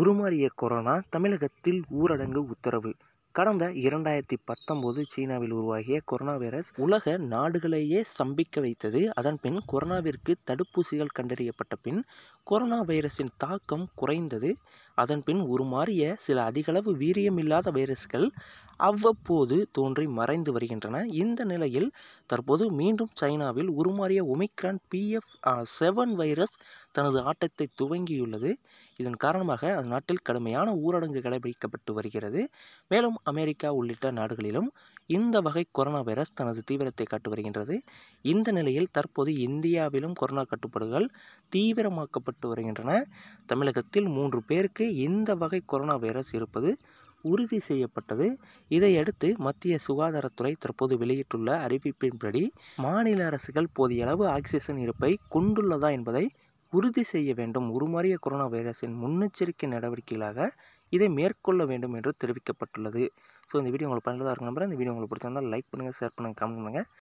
உருமாறிய கொரோனா தமிழகத்தில் ஊரடங்கு உத்தரவு கடந்த இரண்டாயிரத்தி பத்தொம்போது சீனாவில் உருவாகிய கொரோனா வைரஸ் உலக நாடுகளையே ஸ்தம்பிக்க வைத்தது அதன் பின் கொரோனாவிற்கு தடுப்பூசிகள் கண்டறியப்பட்ட பின் கொரோனா வைரஸின் தாக்கம் குறைந்தது அதன் பின் உருமாறிய சில அதிகளவு வீரியமில்லாத வைரஸ்கள் அவ்வப்போது தோன்றி மறைந்து வருகின்றன இந்த நிலையில் தற்போது மீண்டும் சைனாவில் உருமாறிய ஒமிக்ரான் பிஎஃப் செவன் வைரஸ் தனது ஆட்டத்தை துவங்கியுள்ளது இதன் காரணமாக அந்த நாட்டில் கடுமையான ஊரடங்கு கடைபிடிக்கப்பட்டு வருகிறது மேலும் அமெரிக்கா உள்ளிட்ட நாடுகளிலும் இந்த வகை கொரோனா வைரஸ் தனது தீவிரத்தை காட்டு வருகின்றது இந்த நிலையில் தற்போது இந்தியாவிலும் கொரோனா கட்டுப்பாடுகள் தீவிரமாக்கப்பட்டு வருகின்றன தமிழகத்தில் மூன்று பேருக்கு இந்த வகை கொரோனா வைரஸ் இருப்பது உறுதி செய்யப்பட்டது இதையடுத்து மத்திய சுகாதாரத்துறை தற்போது வெளியிட்டுள்ள அறிவிப்பின்படி மாநில அரசுகள் போதிய அளவு ஆக்சிஜன் இருப்பை கொண்டுள்ளதா என்பதை உறுதி செய்ய வேண்டும் உருமாறிய கொரோனா வைரஸின் முன்னெச்சரிக்கை நடவடிக்கைகளாக இதை மேற்கொள்ள வேண்டும் என்று தெரிவிக்கப்பட்டுள்ளது ஸோ இந்த வீடியோ உங்களுக்கு பயனுள்ளதாக இருக்கும் நம்புகிறேன் இந்த வீடியோ உங்களுக்கு பிடிச்சிருந்தால் லைக் பண்ணுங்கள் ஷேர் பண்ணுங்கள் கமெண்ட் பண்ணுங்கள்